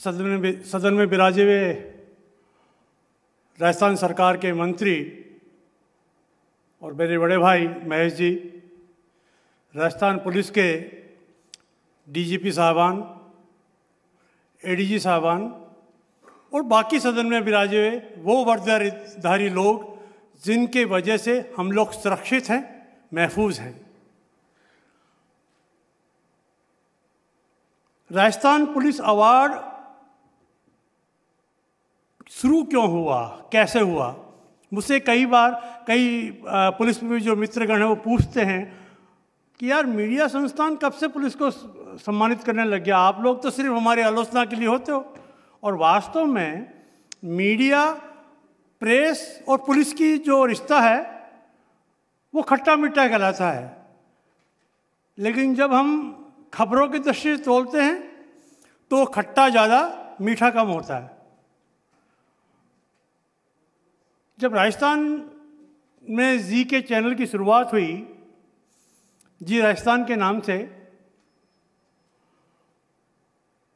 सदन में सदन में बिराजे हुए राजस्थान सरकार के मंत्री और मेरे बड़े भाई महेश जी राजस्थान पुलिस के डीजीपी साहबान एडीजी साहबान और बाकी सदन में बिराजे हुए वो वर्दधारी लोग जिनके वजह से हम लोग सुरक्षित हैं महफूज हैं राजस्थान पुलिस अवार्ड शुरू क्यों हुआ कैसे हुआ मुझसे कई बार कई पुलिस में जो मित्रगण हैं वो पूछते हैं कि यार मीडिया संस्थान कब से पुलिस को सम्मानित करने लग गया आप लोग तो सिर्फ हमारी आलोचना के लिए होते हो और वास्तव में मीडिया प्रेस और पुलिस की जो रिश्ता है वो खट्टा मिट्टा कहलाता है लेकिन जब हम खबरों की दृष्टि से तोलते हैं तो खट्टा ज़्यादा मीठा कम होता है जब राजस्थान में जी के चैनल की शुरुआत हुई जी राजस्थान के नाम से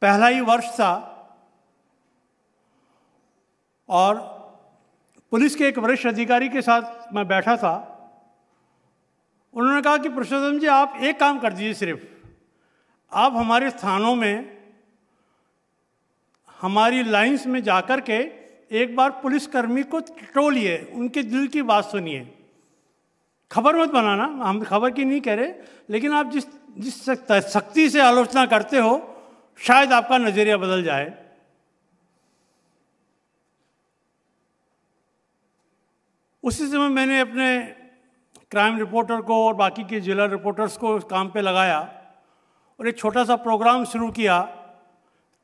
पहला ही वर्ष था और पुलिस के एक वरिष्ठ अधिकारी के साथ मैं बैठा था उन्होंने कहा कि पुरुषोत्तम जी आप एक काम कर दीजिए सिर्फ आप हमारे थानों में हमारी लाइंस में जाकर के एक बार पुलिसकर्मी को टोलिए उनके दिल की बात सुनिए खबर मत बनाना हम खबर की नहीं कह रहे लेकिन आप जिस जिस सख्ती से आलोचना करते हो शायद आपका नज़रिया बदल जाए उसी समय मैंने अपने क्राइम रिपोर्टर को और बाकी के जिला रिपोर्टर्स को काम पे लगाया और एक छोटा सा प्रोग्राम शुरू किया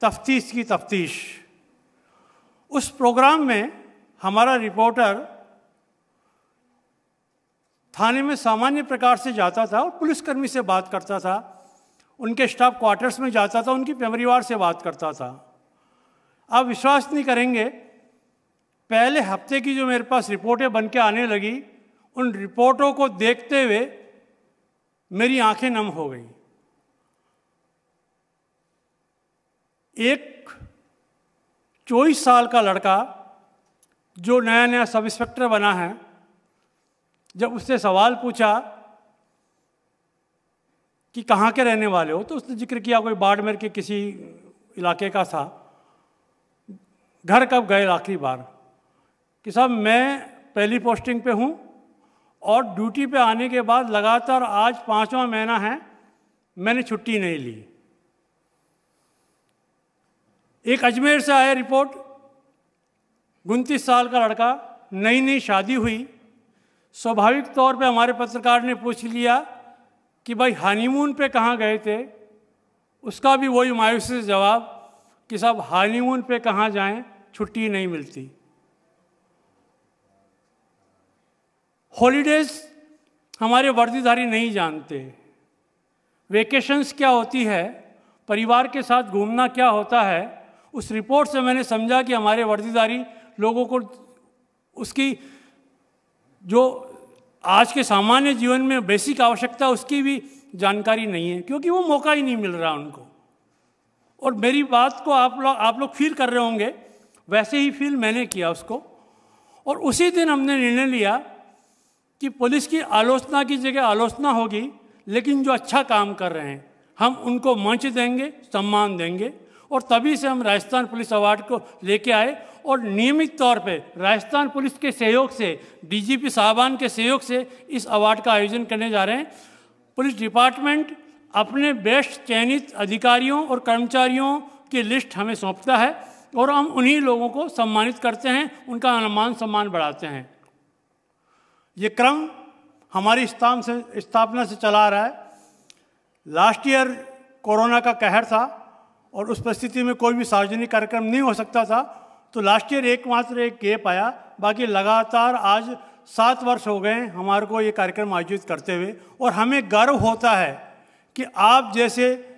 तफ्तीश की तफ्तीश उस प्रोग्राम में हमारा रिपोर्टर थाने में सामान्य प्रकार से जाता था और पुलिसकर्मी से बात करता था उनके स्टाफ क्वार्टर्स में जाता था उनकी परिवार से बात करता था आप विश्वास नहीं करेंगे पहले हफ्ते की जो मेरे पास रिपोर्टें बन के आने लगी उन रिपोर्टों को देखते हुए मेरी आंखें नम हो गई एक चौबीस साल का लड़का जो नया नया सब इंस्पेक्टर बना है जब उससे सवाल पूछा कि कहाँ के रहने वाले हो तो उसने जिक्र किया कोई बाड़मेर के किसी इलाके का था घर कब गए आखिरी बार कि साहब मैं पहली पोस्टिंग पे हूँ और ड्यूटी पे आने के बाद लगातार आज पाँचवा महीना है मैंने छुट्टी नहीं ली एक अजमेर से आया रिपोर्ट उनतीस साल का लड़का नई नई शादी हुई स्वाभाविक तौर पे हमारे पत्रकार ने पूछ लिया कि भाई हनीमून पे कहाँ गए थे उसका भी वही मायूसी जवाब कि साहब हनीमून पे कहाँ जाएं छुट्टी नहीं मिलती हॉलीडेज हमारे वर्दीधारी नहीं जानते वेकेशंस क्या होती है परिवार के साथ घूमना क्या होता है उस रिपोर्ट से मैंने समझा कि हमारे वर्दीदारी लोगों को उसकी जो आज के सामान्य जीवन में बेसिक आवश्यकता उसकी भी जानकारी नहीं है क्योंकि वो मौका ही नहीं मिल रहा उनको और मेरी बात को आप लोग आप लोग फील कर रहे होंगे वैसे ही फील मैंने किया उसको और उसी दिन हमने निर्णय लिया कि पुलिस की आलोचना की जगह आलोचना होगी लेकिन जो अच्छा काम कर रहे हैं हम उनको मंच देंगे सम्मान देंगे और तभी से हम राजस्थान पुलिस अवार्ड को लेके आए और नियमित तौर पे राजस्थान पुलिस के सहयोग से डीजीपी साहबान के सहयोग से इस अवार्ड का आयोजन करने जा रहे हैं पुलिस डिपार्टमेंट अपने बेस्ट चयनित अधिकारियों और कर्मचारियों की लिस्ट हमें सौंपता है और हम उन्हीं लोगों को सम्मानित करते हैं उनका अनुमान सम्मान बढ़ाते हैं ये क्रम हमारी स्थान से स्थापना से चला आ रहा है लास्ट ईयर कोरोना का कहर था और उस परिस्थिति में कोई भी सार्वजनिक कार्यक्रम नहीं हो सकता था तो लास्ट ईयर एकमात्र एक गेप आया बाकी लगातार आज सात वर्ष हो गए हमारे को ये कार्यक्रम आयोजित करते हुए और हमें गर्व होता है कि आप जैसे